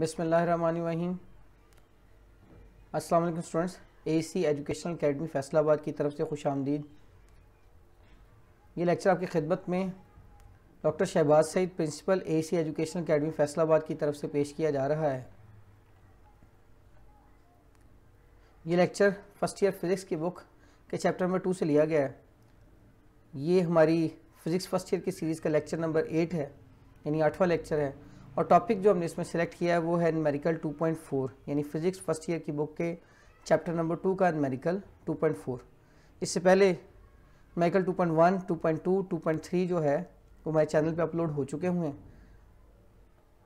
बिसमीम अस्सलाम students A C educational academy Faisalabad की तरफ से खुश आमदीद ये लेक्चर आपकी खिदमत में doctor Shahbaz Saeed principal A C educational academy Faisalabad की तरफ से पेश किया जा रहा है ये लेक्चर फर्स्ट ईयर फिज़िक्स की बुक के चैप्टर नंबर टू से लिया गया है ये हमारी फ़िज़िक्स फर्स्ट ईयर की सीरीज़ का लेक्चर नंबर एट है यानी आठवां लेक्चर है और टॉपिक जो हमने इसमें सेलेक्ट किया है वो है नमेरिकल 2.4 यानी फिजिक्स फर्स्ट ईयर की बुक के चैप्टर नंबर टू का नमेरिकल 2.4 इससे पहले नमेरिकल 2.1, 2.2, 2.3 जो है वो मेरे चैनल पे अपलोड हो चुके हुए हैं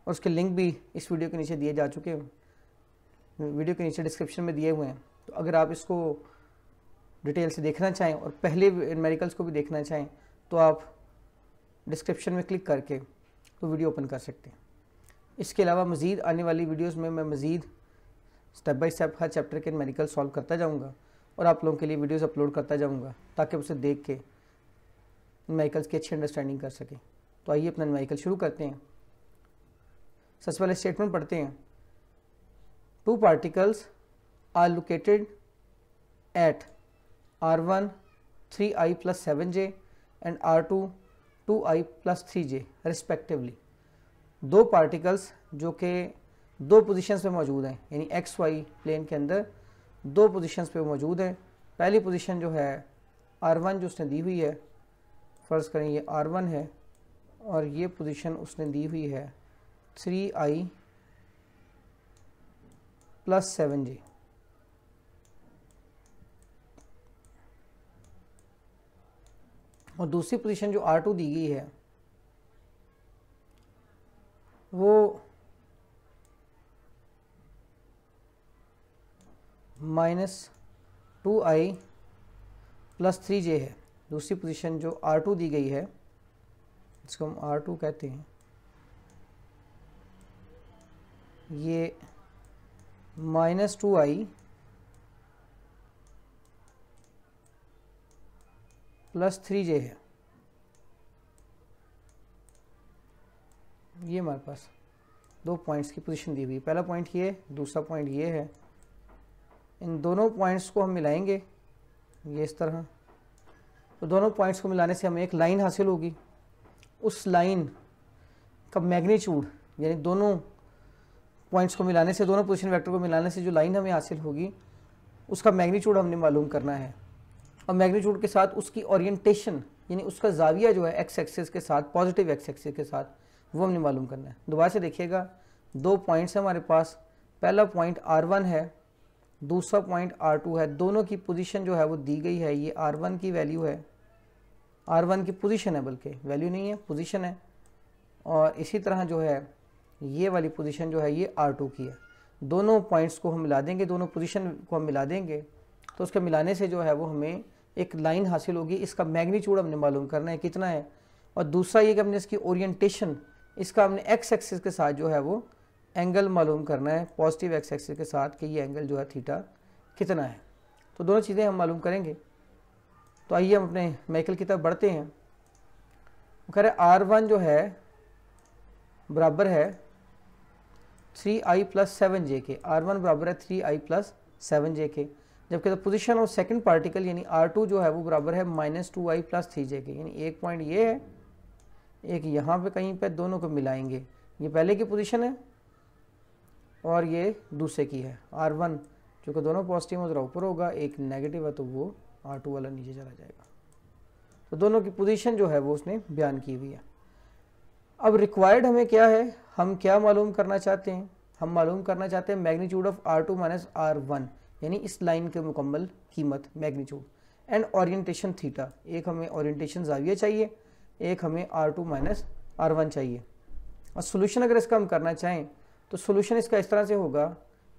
और उसके लिंक भी इस वीडियो के नीचे दिए जा चुके हैं वीडियो के नीचे डिस्क्रिप्शन में दिए हुए हैं तो अगर आप इसको डिटेल से देखना चाहें और पहले मेरिकल्स को भी देखना चाहें तो आप डिस्क्रिप्शन में क्लिक करके तो वीडियो ओपन कर सकते हैं इसके अलावा मज़ीद आने वाली वीडियोज़ में मैं मज़ीद स्टेप बाई स्टेप हर चैप्टर के मेडिकल सॉल्व करता जाऊँगा और आप लोगों के लिए वीडियोज़ अपलोड करता जाऊँगा ताकि उसे देख के मेडिकल्स की अच्छी अंडरस्टैंडिंग कर सकें तो आइए अपना मेडिकल शुरू करते हैं सबसे पहले स्टेटमेंट पढ़ते हैं two particles are located at r one three i plus seven j and r two two i plus three j respectively दो पार्टिकल्स जो कि दो पोजीशंस पे मौजूद हैं यानी एक्स वाई प्लेन के अंदर दो पोजीशंस पे मौजूद हैं पहली पोजीशन जो है आर वन जो उसने दी हुई है फ़र्ज़ करें ये आर वन है और ये पोजीशन उसने दी हुई है three i plus seven j और दूसरी पोजीशन जो आर टू दी गई है वो minus two i plus three j है दूसरी पोजीशन जो आर टू दी गई है जिसको हम आर टू कहते हैं ये minus two i plus three j है ये हमारे पास दो पॉइंट्स की पोजीशन दी हुई है पहला पॉइंट ये दूसरा पॉइंट ये है इन दोनों पॉइंट्स को हम मिलाएंगे ये इस तरह तो दोनों पॉइंट्स को मिलाने से हमें एक लाइन हासिल होगी उस लाइन का मैग्नीट्यूड यानी दोनों पॉइंट्स को मिलाने से दोनों पोजीशन वेक्टर को मिलाने से जो लाइन हमें हासिल होगी उसका मैग्नीट्यूड हमने मालूम करना है और मैग्नीट्यूड के साथ उसकी ओरिएंटेशन यानी उसका जाविया जो है एक्स एक्सेस के साथ पॉजिटिव एक्स एक्सेस के साथ वो हमने मालूम करना है दोबारा से देखिएगा दो पॉइंट्स हैं हमारे पास पहला पॉइंट आर वन है दूसरा पॉइंट आर टू है दोनों की पोजीशन जो है वो दी गई है ये आर वन की वैल्यू है आर वन की पोजीशन है बल्कि वैल्यू नहीं है पोजीशन है और इसी तरह जो है ये वाली पोजीशन जो है ये आर टू की है दोनों पॉइंट्स को हम मिला देंगे दोनों पोजीशन को हम मिला देंगे तो उसके मिलाने से जो है वो हमें एक लाइन हासिल होगी इसका मैग्नीट्यूड हमने मालूम करना है कितना है और दूसरा ये कि हमने इसकी ओरिएंटेशन इसका हमने एक्स एक्सिस के साथ जो है वो एंगल मालूम करना है पॉजिटिव एक्स एक्सिस के साथ कि ये एंगल जो है थीटा कितना है तो दोनों चीज़ें हम मालूम करेंगे तो आइए हम अपने मैकल की तरफ बढ़ते हैं वो कह रहे आर वन जो है बराबर है three i plus seven j के आर वन बराबर है three i plus seven j के जबकि the position of second particle यानी आर टू जो है वो बराबर है minus two i plus three j के यानी एक पॉइंट ये है एक यहाँ पे कहीं पे दोनों को मिलाएंगे ये पहले की पोजीशन है और ये दूसरे की है आर वन चूँकि दोनों पॉजिटिव हैं जरा ऊपर होगा एक नेगेटिव है तो वो आर टू वाला नीचे चला जाएगा तो दोनों की पोजीशन जो है वो उसने बयान की हुई है अब रिक्वायर्ड हमें क्या है हम क्या मालूम करना चाहते हैं हम मालूम करना चाहते हैं magnitude of r two minus r one यानी इस लाइन के मुकम्मल कीमत मैग्नीट्यूड एंड ओरिएंटेशन थीटा एक हमें ओरिएंटेशन जाविया चाहिए एक हमें r two minus r one चाहिए और सोल्यूशन अगर इसका हम करना चाहें तो सोल्यूशन इसका इस तरह से होगा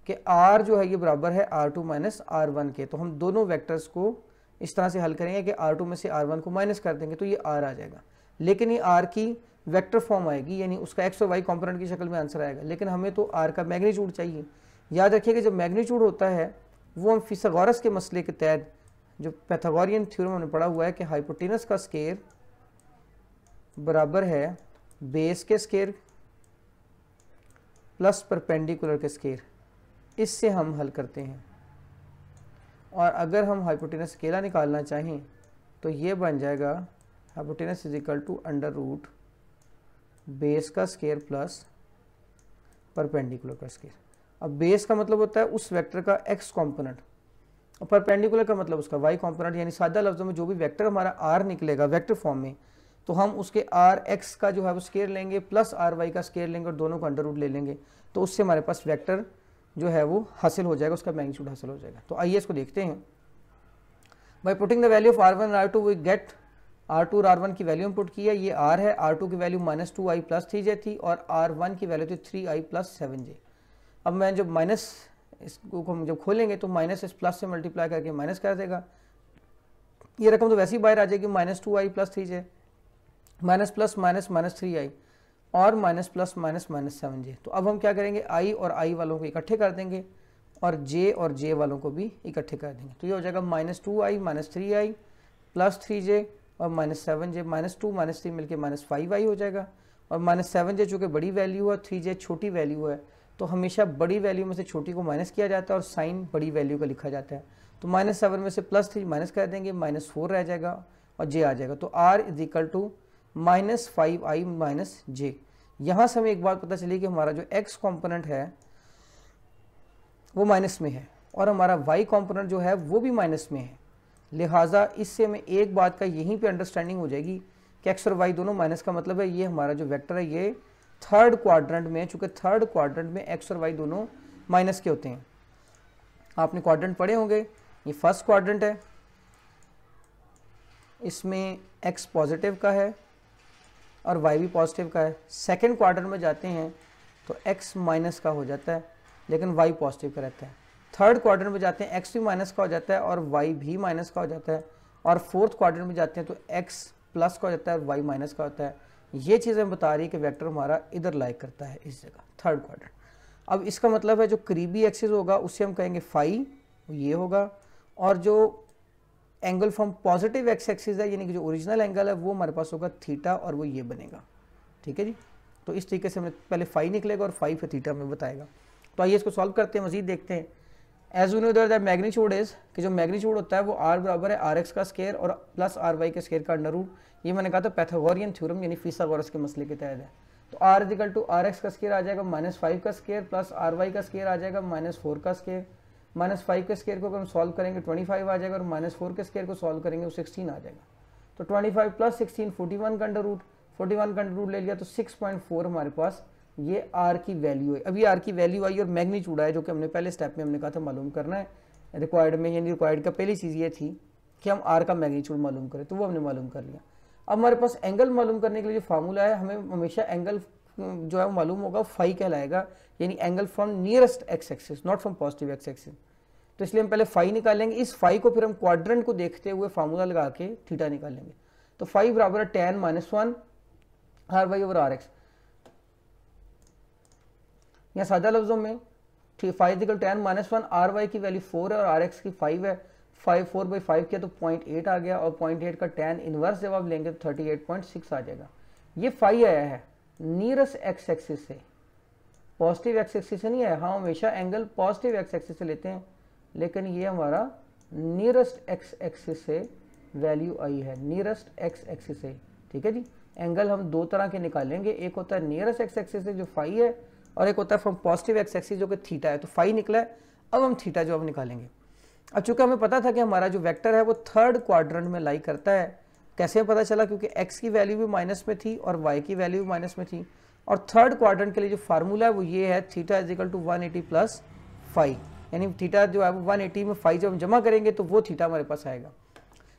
कि आर जो है ये बराबर है r two minus r one के तो हम दोनों वैक्टर्स को इस तरह से हल करेंगे कि आर टू में से आर वन को माइनस कर देंगे तो ये आर आ जाएगा लेकिन ये आर की वैक्टर फॉर्म आएगी यानी उसका एक्स और वाई कॉम्पोनेंट की शक्ल में आंसर आएगा लेकिन हमें तो आर का मैग्नीट्यूड चाहिए याद रखिए कि जब मैग्नीट्यूड होता है वो हम फिसागोरस के मसले के तहत जो पैथागोरियन थ्योरम हमने पढ़ा हुआ है कि हाइपोटेनस का स्केयर बराबर है बेस के स्केयर प्लस परपेंडिकुलर के स्केयर इससे हम हल करते हैं और अगर हम हाइपोटेनस अकेला निकालना चाहें तो ये बन जाएगा hypotenuse is equal to under root base का स्केयर प्लस परपेंडिकुलर का स्केयर अब बेस का मतलब होता है उस वेक्टर का एक्स कॉम्पोनेंट और परपेंडिकुलर का मतलब उसका वाई कॉम्पोनेंट यानी सादा लफ्जों में जो भी वेक्टर हमारा आर निकलेगा वेक्टर फॉर्म में तो हम उसके आर एक्स का जो है वो स्केयर लेंगे प्लस आर वाई का स्केयर लेंगे और दोनों का अंडर रूट ले लेंगे तो उससे हमारे पास वेक्टर जो है वो हासिल हो जाएगा उसका मैग्नीट्यूड हासिल हो जाएगा तो आइए इसको देखते हैं by putting the value of r one r two we get r two और आर वन की वैल्यू इनपुट किया ये आर है आर टू की value minus two i plus three j थी और आर वन की वैल्यू थी three i plus seven j अब मैं जब माइनस इसको हम जब खोलेंगे तो माइनस इस प्लस से मल्टीप्लाई करके माइनस कर देगा ये रकम तो वैसे ही बाहर आ जाएगी minus two i plus three j minus plus minus minus three i और minus plus minus minus seven j तो अब हम क्या करेंगे आई और आई वालों को इकट्ठे कर देंगे और जे और जे वालों को भी इकट्ठे कर देंगे तो ये हो जाएगा minus two i minus three i plus three j और minus seven j minus two minus three मिलकर माइनस फाइव आई हो जाएगा और माइनस सेवन जे चूँकि बड़ी वैल्यू है थ्री जे छोटी वैल्यू है तो हमेशा बड़ी वैल्यू में से छोटी को माइनस किया जाता है और साइन बड़ी वैल्यू का लिखा जाता है तो माइनस सेवन में से प्लस थ्री माइनस कर देंगे माइनस फोर रह जाएगा और जे आ जाएगा तो r is equal to minus five i minus j यहाँ से हमें एक बात पता चली कि हमारा जो एक्स कॉम्पोनेंट है वो माइनस में है और हमारा वाई कॉम्पोनेंट जो है वो भी माइनस में है लिहाजा इससे हमें एक बात का यहीं पे अंडरस्टैंडिंग हो जाएगी कि एक्स और वाई दोनों माइनस का मतलब है ये हमारा जो वेक्टर है ये थर्ड क्वाड्रेंट में है चूँकि थर्ड क्वाड्रेंट में एक्स और वाई दोनों माइनस के होते हैं आपने क्वाड्रेंट पढ़े होंगे ये फर्स्ट क्वाड्रेंट है इसमें एक्स पॉजिटिव का है और वाई भी पॉजिटिव का है सेकेंड क्वार्टर में जाते हैं तो एक्स माइनस का हो जाता है लेकिन वाई पॉजिटिव का रहता है थर्ड क्वार्टर में जाते हैं एक्स भी माइनस का हो जाता है और वाई भी माइनस का हो जाता है और फोर्थ क्वार्टर में जाते हैं तो एक्स प्लस का हो जाता है और वाई माइनस का होता है ये चीज़ें बता रही है कि वैक्टर हमारा इधर लाइक करता है इस जगह थर्ड क्वार्टर अब इसका मतलब है जो करीबी एक्सेस होगा उससे हम कहेंगे फाइव ये होगा और जो angle from positive x axis है यानी कि जो ओरिजिनल एंगल है वो हमारे पास होगा थीटा और वो ये बनेगा ठीक है जी तो इस तरीके से हमें पहले फाइव निकलेगा और फाइव फिर थीटा हमें बताएगा तो आइए इसको सॉल्व करते हैं मजीद देखते हैं as you know there that magnitude is कि जो मैग्नीट्यूड होता है वो आर बराबर है आर एक्स का स्केयर और प्लस आर वाई के स्केयर का अंडर रूट ये मैंने कहा था पैथागोरियन थ्योरम यानी फीसागोरस के मसले के तहत है तो r is equal to r x का स्केयर आ जाएगा माइनस फाइव का स्केयर प्लस आर वाई का स्केयर आ जाएगा माइनस फोर का स्केयर माइनस फाइव के स्केयर को अगर हम सॉल्व करेंगे ट्वेंटी फाइव आ जाएगा और माइनस फोर के स्केयर को सॉल्व करेंगे वो सिक्सटीन आ जाएगा तो twenty five plus sixteen forty one का अंडर रूट फोर्टी वन का अंडर रूट ले लिया तो सिक्स पॉइंट फोर हमारे पास ये आर की वैल्यू है अभी आर की वैल्यू आई और मैग्नीट्यूड आया जो कि हमने पहले स्टेप में हमने कहा था मालूम करना है रिक्वायर्ड में यानी रिक्वायर्ड का पहली चीज़ ये थी कि हम आर का मैग्नीच्यूड मालूम करें तो वो हमने मालूम कर लिया अब हमारे पास एंगल मालूम करने के लिए जो फार्मूला है हमें हमेशा एंगल जो है मालूम होगा फाई कहलाएगा यानी angle from nearest x axis not from positive x axis तो इसलिए हम पहले फाई निकालेंगे इस फाई को फिर हम क्वाड्रेंट को देखते हुए फार्मूला लगा के थीटा निकालेंगे तो फाइव बराबर है tan minus one r y over r x यहाँ सादा लफ्जों में phi equal tan minus one r y की वैल्यू फोर है और आर एक्स की फाइव है फाइव फोर बाई फाइव किया तो पॉइंट एट आ गया और पॉइंट एट का टेन इनवर्स जब आप लेंगे तो थर्टी एट पॉइंट सिक्स आ जाएगा ये फाइव आया है नीरस एक्स एक्सिस से पॉजिटिव एक्स एक्सिस से नहीं है हम हाँ, हमेशा एंगल पॉजिटिव एक्स एक्सिस से लेते हैं लेकिन ये हमारा नियरेस्ट एक्स एक्सिस से वैल्यू आई है नियरेस्ट एक्स एक्सिस से ठीक है जी एंगल हम दो तरह के निकालेंगे एक होता है नियरेस्ट एक्स एक्सिस से जो फाई है और एक होता है फ्रॉम पॉजिटिव एक्स एक्सिस जो कि थीटा है तो फाई निकला है अब हम थीटा जो हम निकालेंगे अब चूंकि हमें पता था कि हमारा जो वेक्टर है वो थर्ड क्वाड्रेंट में लाई करता है कैसे पता चला क्योंकि एक्स की वैल्यू भी माइनस में थी और वाई की वैल्यू भी माइनस में थी और थर्ड क्वार्टर के लिए जो फार्मूला है वो ये है theta is equal to one eighty plus phi यानी थीटा जो है वो वन एटी में फाइव जब हम जमा करेंगे तो वो थीटा हमारे पास आएगा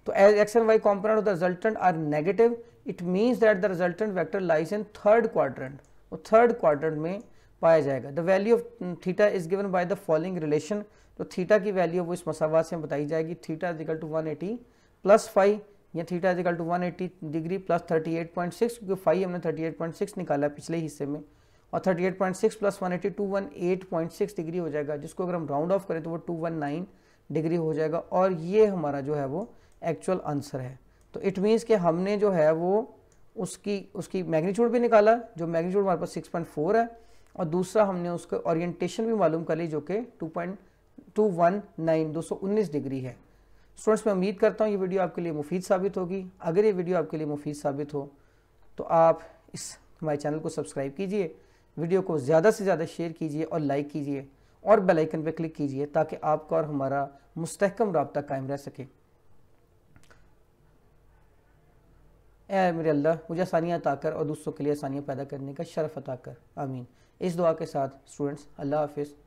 तो as x and y component of the resultant are negative it means that the resultant vector lies in third quarter और थर्ड क्वार्टर में पाया जाएगा the value of theta is given by the following relation तो theta की value वो इस मसावा से बताई जाएगी theta is equal to one eighty plus phi या theta is equal to one degree plus thirty eight point six क्योंकि फाइव हमने थर्टी एट पॉइंट सिक्स निकाला पिछले हिस्से में और thirty eight point six plus one eighty two one eight point six degree हो जाएगा जिसको अगर हम राउंड ऑफ करें तो वो टू वन नाइन डिग्री हो जाएगा और ये हमारा जो है वो एक्चुअल आंसर है तो इट मीन्स कि हमने जो है वो उसकी उसकी मैग्नीट्यूड भी निकाला जो मैग्नीट्यूड हमारे पास सिक्स पॉइंट फोर है और दूसरा हमने उसके ओरिएंटेशन भी मालूम कर ली जो कि two point two one nine दो सौ उन्नीस डिग्री है स्टूडेंट्स मैं उम्मीद करता हूँ ये वीडियो आपके लिए मुफीद साबित होगी अगर ये वीडियो आपके लिए मुफीद साबित हो तो आप इस हमारे चैनल को सब्सक्राइब कीजिए वीडियो को ज़्यादा से ज़्यादा शेयर कीजिए और लाइक कीजिए और बेल आइकन पर क्लिक कीजिए ताकि आपका और हमारा मुस्तकम रबता कायम रह सके ए मेरे अल्लाह मुझे आसानियाँ अता कर और दूसरों के लिए आसानियाँ पैदा करने का शरफ अता कर आमीन इस दुआ के साथ स्टूडेंट्स अल्लाह हाफिज़